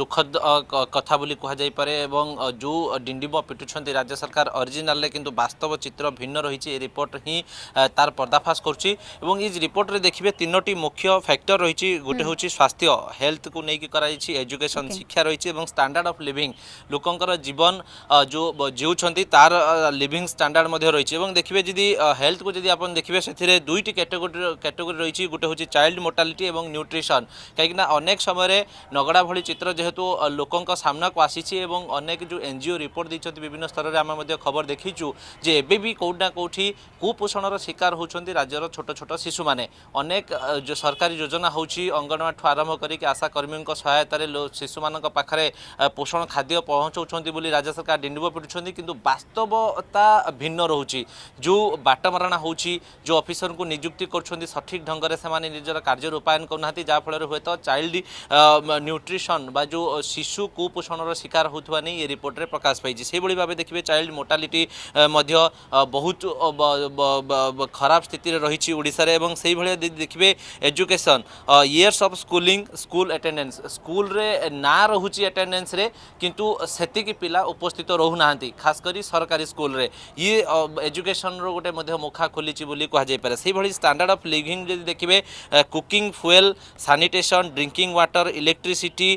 দুঃখদ কথা বলে কুহযাইপরে এবং যে ডিডিম পিটুছেন রাজ্য সরকার অরিজিনাল কিন্তু বাস্তব চিত্র ভিন্ন রয়েছে এই রিপোর্ট হি তার পর্দাফাশ করছি এবং এই রিপোর্টে দেখবে তিনোটি মুখ্য ফ্যাক্টর রয়েছে গোটে হচ্ছে স্বাস্থ্য হেলথ কু নেই করা এজুকেশন শিক্ষা রয়েছে এবং স্ট্যান্ডার্ড অফ লিভিং লোকঙ্কর জীবন যেউছেন তার লিভিং স্ট্যান্ডার্ড মধ্যে রয়েছে এবং দেখবে যদি হেলথ কু যদি আপনার দেখবে সেথিরে দুইটি ক্যাটেগোরি ক্যাটেগোরি রয়েছে গোটে হচ্ছে চাইল্ড মোর্টালিটি এবং নিউট্রিশন কিনা অনেক সময় নগড়া ভি চিত্র যেহেতু লোকঙ্ সামনাকু আসিছে এবং অনেক যে এনজিও রিপোর্ট দিয়েছেন বিভিন্ন স্তরের আমি খবর দেখিছু যে এবে বি কোটি না কোটি কুপোষণর শিকার হচ্ছেন রাজ্যের ছোট ছোট শিশু মানে অনেক সরকারি যোজনা হচ্ছে অঙ্গনওয়াড়ি আরম্ভ করি আশাকর্মী সহায়তার শিশু মান পাখে পোষণ খাদ্য পৌঁছাচ্ছেন বলে রাজ্য সরকার ডিণ্ডিব পিটুছেন কিন্তু বাস্তবতা ভিন্ন রয়েছে যে বাটমারণা হচ্ছে যে অফিসর নিযুক্তি করছেন সঠিক ঢঙ্গে সে নিজের কার্য রূপায়ন করু না যা ফলে হুয়ে চাইল্ড নিউট্রিশন বা जो शिशु कुपोषण शिकार होता नहीं रिपोर्ट में प्रकाश पाई से भाव देखिए चाइल्ड मोर्टालीटी बहुत खराब स्थित रही ओडार और से भाया देखिए एजुकेशन इयर्स अफ स्कूली स्कूल एटेडेन्स स्कूल ना रोचे एटेडेन्स किंतु से पिला उपस्थित रोना खास कर सरकारी स्कूल ये एजुकेशन रोटे मुखा खोली कहपर से भाई अफ लिविंग देखिए cooking fuel sanitation drinking water electricity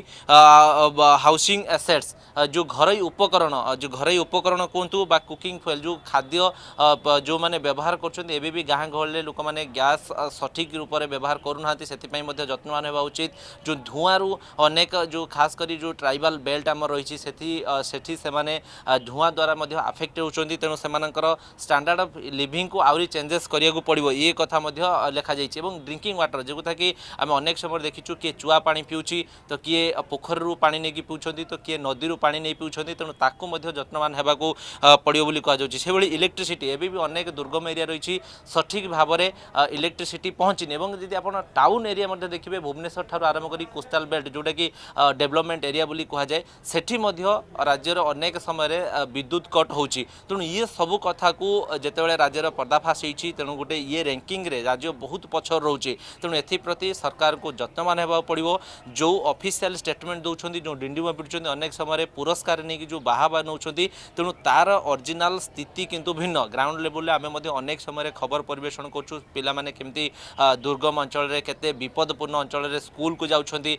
housing assets जो घरोई उपकरण जो घरोई उपकरण कहतु बा कुकिंग फुएल जो खाद्य जो मैंने व्यवहार कर गाँ गहल लोक मैंने गैस सठिक रूप से व्यवहार करूना से যত্নবান হওয়া উচিত যে ধূয়ারু অনেক যে খাস করে যে ট্রাইবাল বেল্ট আমার রয়েছে সেটি সেটি সেমানে ধূয়া দ্বারা মধ্যে আফেক্ট হচ্ছেন তেমন সেমানকর স্ট্যান্ডার্ড অফ লিভিং কু আহরি চেঞ্জেস করিয়াকু পড়িব ইয়ে কথা মধ্যে লেখা যাইছে এবং ড্রিঙ্কিং ওয়াটার যেগুতা কি আমি অনেক সময় দেখিছু কিয়ে চুয়া পানি পিউছি তো কিয়ে পোখর पोखर पा नहीं पीछे तो किए नदी पा नहीं पीछे तेनावान होगाक पड़ो कहुच्ची इलेक्ट्रिसीटी एवं भी अनेक दुर्गम एरिया रही सठिक भाव में इलेक्ट्रिसीटी पहुँचनी और जी आप टाउन एरिया देखिए भुवनेश्वर ठार आरंभ कर कोस्टाल बेल्ट जोटा कि डेभलपमेंट एरिया कहुए से राज्य अनेक समय विद्युत कट हो तेणु ये सब कथा को जितेबाला राज्यर पर्दाफाश तेणु गोटे ये रैंकिंग रे राज्य बहुत पचर रोचे तेणु एथप्रति सरकार को जत्नवान होगा पड़ो जो अफिसील स्टेटमेंट ଦେଉଛନ୍ତି ଯେଉଁ ଡିଣ୍ଡିମ ପିଟୁଛନ୍ତି ଅନେକ ସମୟରେ ପୁରସ୍କାର ନେଇକି ଯେଉଁ ବାହାବା ନେଉଛନ୍ତି ତେଣୁ ତାର ଅରିଜିନାଲ ସ୍ଥିତି କିନ୍ତୁ ଭିନ୍ନ ଗ୍ରାଉଣ୍ଡ ଲେବୁଲରେ ଆମେ ମଧ୍ୟ ଅନେକ ସମୟରେ ଖବର ପରିବେଷଣ କରୁଛୁ ପିଲାମାନେ କେମିତି ଦୁର୍ଗମ ଅଞ୍ଚଳରେ କେତେ ବିପଦପୂର୍ଣ୍ଣ ଅଞ୍ଚଳରେ ସ୍କୁଲକୁ ଯାଉଛନ୍ତି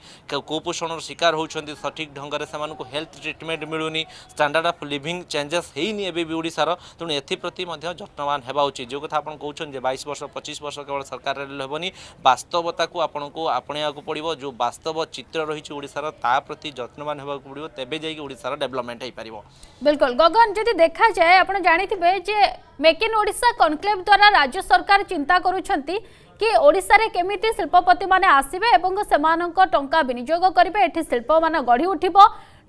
କୁପୋଷଣର ଶିକାର ହେଉଛନ୍ତି ସଠିକ୍ ଢଙ୍ଗରେ ସେମାନଙ୍କୁ ହେଲ୍ଥ ଟ୍ରିଟମେଣ୍ଟ ମିଳୁନି ଷ୍ଟାଣ୍ଡାର୍ଡ ଅଫ୍ ଲିଭିଂ ଚେଞ୍ଜେସ୍ ହେଇନି ଏବେ ବି ଓଡ଼ିଶାର ତେଣୁ ଏଥିପ୍ରତି ମଧ୍ୟ ଯତ୍ନବାନ ହେବା ଉଚିତ ଯେଉଁ କଥା ଆପଣ କହୁଛନ୍ତି ଯେ ବାଇଶ ବର୍ଷ ପଚିଶ ବର୍ଷ କେବଳ ସରକାର ହେବନି ବାସ୍ତବତାକୁ ଆପଣଙ୍କୁ ଆପଣେଇବାକୁ ପଡ଼ିବ ଯେଉଁ ବାସ୍ତବ ଚିତ୍ର ରହିଛି ଓଡ଼ିଶାର ତା प्रति जत्नवान होगा पड़ो तेब जाइार डेभलपमेंट हो पार बिल्कुल गगन जब देखा जाए आप जानते जे मेक इन ओडा कनक्लेव द्वारा राज्य सरकार चिंता करुंट केमी शिल्पपति मैंने आसवे और टाँग विनिजोग करेंगे ये शिल्प मान गढ़ी उठ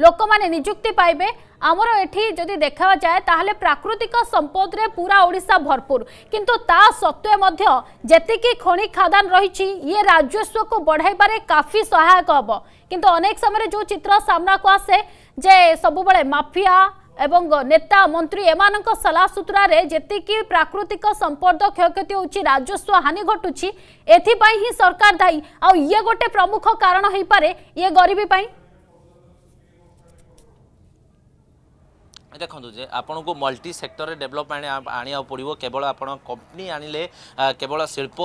लोक मैंने निजुक्ति पाए आमर एटी देखा जाए तो प्राकृतिक संपद में पूरा ओडा भरपूर किंतु ता सत्वे जी खी खादान रही ये राजस्व को बढ़ावर काफी सहायक हम कि अनेक समय जो चित्र सामना को आसे जे सब मफिया एवं नेता मंत्री एम सलाह सूत्रा जी प्राकृतिक संपद क्षयति हो राजस्व हानि घटू ए सरकार दायी आए गोटे प्रमुख कारण हो पाए ये गरीबी ଦେଖନ୍ତୁ ଯେ ଆପଣଙ୍କୁ ମଲ୍ଟି ସେକ୍ଟରରେ ଡେଭଲପମେଣ୍ଟ ଆଣିବାକୁ ପଡ଼ିବ କେବଳ ଆପଣ କମ୍ପାନୀ ଆଣିଲେ କେବଳ ଶିଳ୍ପ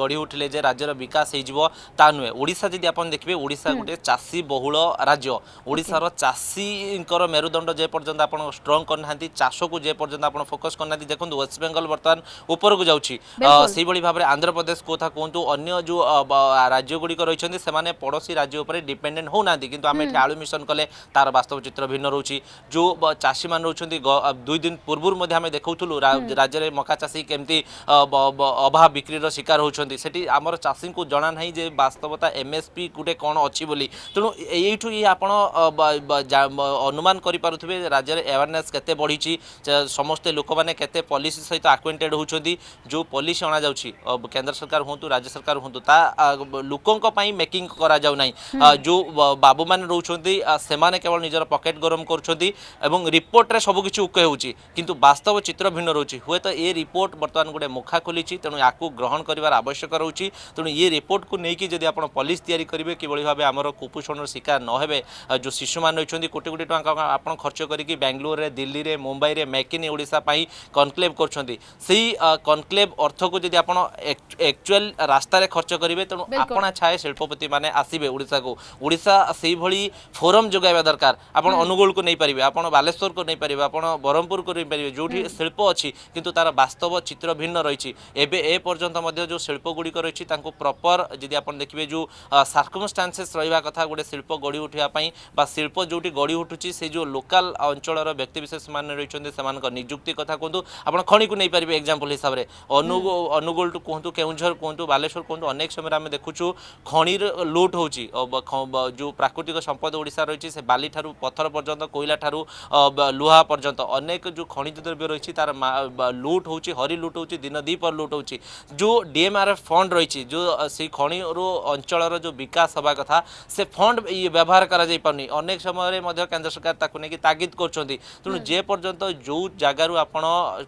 ଗଢ଼ି ଉଠିଲେ ଯେ ରାଜ୍ୟର ବିକାଶ ହେଇଯିବ ତା ନୁହେଁ ଓଡ଼ିଶା ଯଦି ଆପଣ ଦେଖିବେ ଓଡ଼ିଶା ଗୋଟେ ଚାଷୀ ବହୁଳ ରାଜ୍ୟ ଓଡ଼ିଶାର ଚାଷୀଙ୍କର ମେରୁଦଣ୍ଡ ଯେପର୍ଯ୍ୟନ୍ତ ଆପଣ ଷ୍ଟ୍ରଙ୍ଗ କରିନାହାନ୍ତି ଚାଷକୁ ଯେପର୍ଯ୍ୟନ୍ତ ଆପଣ ଫୋକସ୍ କରିନାହାନ୍ତି ଦେଖନ୍ତୁ ୱେଷ୍ଟବେଙ୍ଗଲ ବର୍ତ୍ତମାନ ଉପରକୁ ଯାଉଛି ସେଇଭଳି ଭାବରେ ଆନ୍ଧ୍ରପ୍ରଦେଶ କଥା କୁହନ୍ତୁ ଅନ୍ୟ ଯେଉଁ ରାଜ୍ୟଗୁଡ଼ିକ ରହିଛନ୍ତି ସେମାନେ ପଡ଼ୋଶୀ ରାଜ୍ୟ ଉପରେ ଡିପେଣ୍ଡେଣ୍ଟ ହେଉନାହାନ୍ତି କିନ୍ତୁ ଆମେ ଏଠି ଆଳୁ ମିଶନ କଲେ ତାର ବାସ୍ତବ ଚିତ୍ର ଭିନ୍ନ ରହୁଛି ଯେଉଁ ଚାଷୀ ମାନେ ହେଉଛନ୍ତି ଦୁଇ ଦିନ ପୂର୍ବରୁ ମଧ୍ୟ ଆମେ ଦେଖାଉଥିଲୁ ରାଜ୍ୟରେ ମକା ଚାଷୀ କେମିତି ଅଭାବ ବିକ୍ରିର ଶିକାର ହେଉଛନ୍ତି ସେଠି ଆମର ଚାଷୀଙ୍କୁ ଜଣା ନାହିଁ ଯେ ବାସ୍ତବତା ଏମ୍ଏସ୍ପି ଗୋଟେ କ'ଣ ଅଛି ବୋଲି ତେଣୁ ଏଇଠୁ ହିଁ ଆପଣ ଅନୁମାନ କରିପାରୁଥିବେ ରାଜ୍ୟରେ ଆୱାରନେସ୍ କେତେ ବଢ଼ିଛି ସମସ୍ତେ ଲୋକମାନେ କେତେ ପଲିସି ସହିତ ଆକ୍ୱେଣ୍ଟେଡ଼୍ ହେଉଛନ୍ତି ଯେଉଁ ପଲିସି ଅଣାଯାଉଛି କେନ୍ଦ୍ର ସରକାର ହୁଅନ୍ତୁ ରାଜ୍ୟ ସରକାର ହୁଅନ୍ତୁ ତା ଲୋକଙ୍କ ପାଇଁ ମେକିଂ କରାଯାଉ ନାହିଁ ଯେଉଁ ବାବୁମାନେ ରହୁଛନ୍ତି ସେମାନେ କେବଳ ନିଜର ପକେଟ୍ ଗରମ କରୁଛନ୍ତି ଏବଂ ରିପୋର୍ଟରେ ସବୁକିଛି ଉକ ହେଉଛି କିନ୍ତୁ ବାସ୍ତବ ଚିତ୍ର ଭିନ୍ନ ରହୁଛି ହୁଏତ ଏ ରିପୋର୍ଟ ବର୍ତ୍ତମାନ ଗୋଟେ ମୁଖା ଖୋଲିଛି ତେଣୁ ଆକୁ ଗ୍ରହଣ କରିବାର ଆବଶ୍ୟକ ରହୁଛି ତେଣୁ ଏ ରିପୋର୍ଟକୁ ନେଇକି ଯଦି ଆପଣ ପଲିସି ତିଆରି କରିବେ କିଭଳି ଭାବେ ଆମର କୁପୋଷଣର ଶିକାର ନ ହେବେ ଯେଉଁ ଶିଶୁମାନେ ରହିଛନ୍ତି କୋଟି କୋଟି ଟଙ୍କା ଆପଣ ଖର୍ଚ୍ଚ କରିକି ବାଙ୍ଗାଲୋରରେ ଦିଲ୍ଲୀରେ ମୁମ୍ବାଇରେ ମେକ୍ ଇନ୍ ଓଡ଼ିଶା ପାଇଁ କନକ୍ଲେଭ୍ କରୁଛନ୍ତି ସେଇ କନକ୍ଲେଭ୍ ଅର୍ଥକୁ ଯଦି ଆପଣ ଆକ୍ଚୁଆଲ୍ ରାସ୍ତାରେ ଖର୍ଚ୍ଚ କରିବେ ତେଣୁ ଆପଣା ଛାଏ ଶିଳ୍ପପତିମାନେ ଆସିବେ ଓଡ଼ିଶାକୁ ଓଡ଼ିଶା ସେଇଭଳି ଫୋରମ୍ ଯୋଗାଇବା ଦରକାର ଆପଣ ଅନୁଗୁଳକୁ ନେଇପାରିବେ ଆପଣ ବାଲେଶ୍ୱର ଭୁବନେଶ୍ୱରକୁ ନେଇପାରିବେ ଆପଣ ବ୍ରହ୍ମପୁରକୁ ନେଇପାରିବେ ଯେଉଁଠି ଶିଳ୍ପ ଅଛି କିନ୍ତୁ ତାର ବାସ୍ତବ ଚିତ୍ର ଭିନ୍ନ ରହିଛି ଏବେ ଏ ପର୍ଯ୍ୟନ୍ତ ମଧ୍ୟ ଯେଉଁ ଶିଳ୍ପଗୁଡ଼ିକ ରହିଛି ତାଙ୍କୁ ପ୍ରପର୍ ଯଦି ଆପଣ ଦେଖିବେ ଯେଉଁ ସାର୍କମଷ୍ଟାନ୍ସେସ୍ ରହିବା କଥା ଗୋଟେ ଶିଳ୍ପ ଗଢ଼ି ଉଠିବା ପାଇଁ ବା ଶିଳ୍ପ ଯେଉଁଠି ଗଢ଼ି ଉଠୁଛି ସେ ଯେଉଁ ଲୋକାଲ୍ ଅଞ୍ଚଳର ବ୍ୟକ୍ତିବିଶେଷମାନେ ରହିଛନ୍ତି ସେମାନଙ୍କ ନିଯୁକ୍ତି କଥା କୁହନ୍ତୁ ଆପଣ ଖଣିକୁ ନେଇପାରିବେ ଏକ୍ଜାମ୍ପଲ୍ ହିସାବରେ ଅନୁଗୁଳ ଅନୁଗୁଳଠୁ କୁହନ୍ତୁ କେଉଁଝର କୁହନ୍ତୁ ବାଲେଶ୍ୱର କୁହନ୍ତୁ ଅନେକ ସମୟରେ ଆମେ ଦେଖୁଛୁ ଖଣିର ଲୁଟ୍ ହେଉଛି ଯେଉଁ ପ୍ରାକୃତିକ ସମ୍ପଦ ଓଡ଼ିଶା ରହିଛି ସେ ବାଲିଠାରୁ ପଥର ପର୍ଯ୍ୟନ୍ତ କୋଇଲାଠାରୁ ଲୁହା ପର୍ଯ୍ୟନ୍ତ ଅନେକ ଯେଉଁ ଖଣିଜ ଦ୍ରବ୍ୟ ରହିଛି ତାର ଲୁଟ୍ ହେଉଛି ହରି ଲୁଟ୍ ହେଉଛି ଦିନ ଦ୍ୱିପହର ଲୁଟ୍ ହେଉଛି ଯେଉଁ ଡିଏମ୍ଆର୍ଏଫ୍ ଫଣ୍ଡ ରହିଛି ଯେଉଁ ସେଇ ଖଣିରୁ ଅଞ୍ଚଳର ଯେଉଁ ବିକାଶ ହେବା କଥା ସେ ଫଣ୍ଡ ବ୍ୟବହାର କରାଯାଇପାରୁନି ଅନେକ ସମୟରେ ମଧ୍ୟ କେନ୍ଦ୍ର ସରକାର ତାକୁ ନେଇକି ତାଗିଦ କରୁଛନ୍ତି ତେଣୁ ଯେପର୍ଯ୍ୟନ୍ତ ଯେଉଁ ଜାଗାରୁ ଆପଣ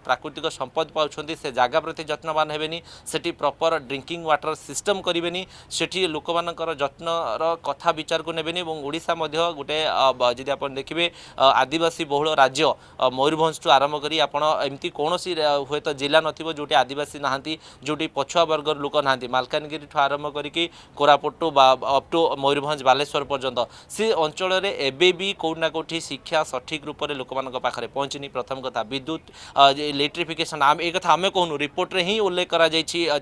ପ୍ରାକୃତିକ ସମ୍ପଦ ପାଉଛନ୍ତି ସେ ଜାଗା ପ୍ରତି ଯତ୍ନବାନ ହେବେନି ସେଠି ପ୍ରପର୍ ଡ୍ରିଙ୍କିଂ ୱାଟର ସିଷ୍ଟମ୍ କରିବେନି ସେଠି ଲୋକମାନଙ୍କର ଯତ୍ନର କଥା ବିଚାରକୁ ନେବେନି ଏବଂ ଓଡ଼ିଶା ମଧ୍ୟ ଗୋଟେ ଯଦି ଆପଣ ଦେଖିବେ ଆଦିବାସୀ ବହୁଳ बहुत राज्य मयूरभु आरंभ कर हे तो जिला नोटे आदिवासी नहाँ जो पछुआ वर्ग लोक ना मलकानगि आरंभ करोरापुट अब टू मयूरभ बालेश्वर पर्यटन से अंचल एबी कौटना कौटी शिक्षा सठिक रूप से लोक मेरे पहुंचनी प्रथम कथा विद्युत इलेक्ट्रिफिकेसन आम एक आम कहूँ रिपोर्ट में ही उल्लेख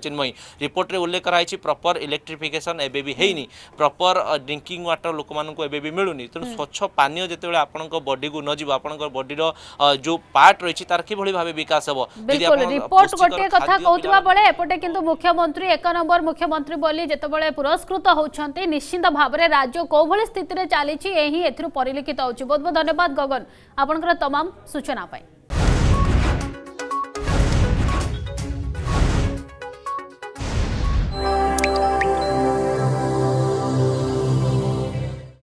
चिन्मय रिपोर्ट में उल्लेख कर प्रपर इलेक्ट्रिफिकेसन है प्रपर ड्रिंकिंग व्टर लोक मूँ मिलूनी तेनाली स्वच्छ पानी जो आप बडी को नजर आप আপনার বডির যে পার্ট রয়েছে তার কিভাবে ভাবে বিকাশ হব রিপোর্ট গোটিয়ে কথা কৌথা বেড়ে এপটে কিন্তু মুখ্যমন্ত্রী এক নম্বর মুখ্যমন্ত্রী বলে যেতবে পুরস্কৃত হচ্ছেন নিশ্চিত ভাবে রাজ্য কোভাবে স্থিতি চালিছি এই এর পরিলক্ষিত হচ্ছে বহুত বহুত ধন্যবাদ গগন আপনার তমাম সূচনা পাই